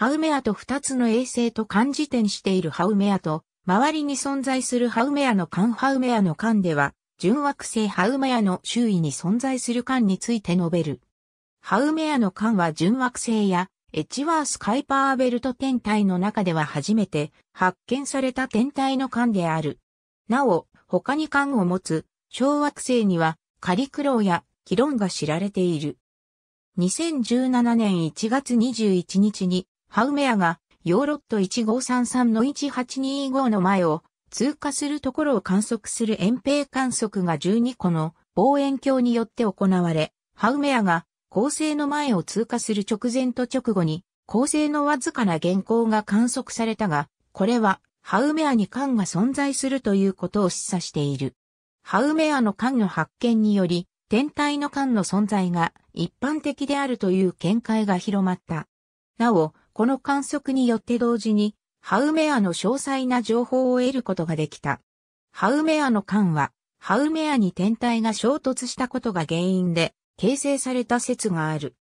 ハウメアと2つの衛星と漢字点しているハウメアと、周りに存在するハウメアの間ハウメアの間では、純惑星ハウメアの周囲に存在する間について述べる。ハウメアの間は純惑星や、エッジワース・カイパーベルト天体の中では初めて発見された天体の間である。なお、他に間を持つ小惑星にはカリクロウやキロンが知られている。2017年1月21日にハウメアがヨーロット1533の1825の前を通過するところを観測する遠平観測が12個の望遠鏡によって行われ、ハウメアが恒星の前を通過する直前と直後に恒星のわずかな原稿が観測されたが、これはハウメアに間が存在するということを示唆している。ハウメアの間の発見により、天体の間の存在が一般的であるという見解が広まった。なお、この観測によって同時に、ハウメアの詳細な情報を得ることができた。ハウメアの間は、ハウメアに天体が衝突したことが原因で、形成された説がある。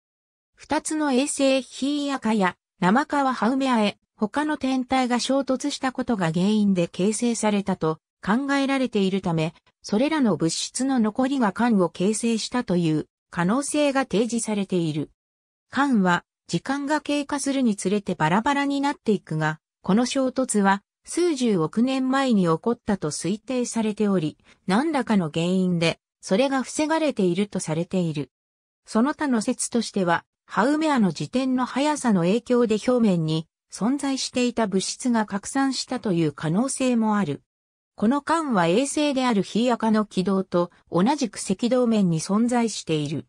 二つの衛星ヒーアカやナマカはハウメアへ他の天体が衝突したことが原因で形成されたと考えられているため、それらの物質の残りが缶を形成したという可能性が提示されている。缶は時間が経過するにつれてバラバラになっていくが、この衝突は数十億年前に起こったと推定されており、何らかの原因で、それが防がれているとされている。その他の説としては、ハウメアの時点の速さの影響で表面に存在していた物質が拡散したという可能性もある。この間は衛星であるヒーアカの軌道と同じく赤道面に存在している。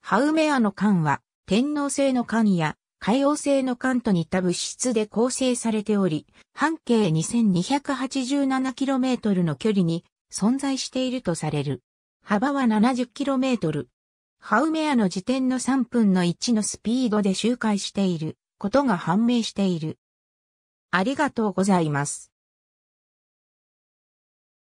ハウメアの間は天皇制の艦や海王制の艦と似た物質で構成されており、半径 2287km の距離に存在しているとされる。幅は 70km。ハウメアの時点の3分の1のスピードで周回していることが判明している。ありがとうございます。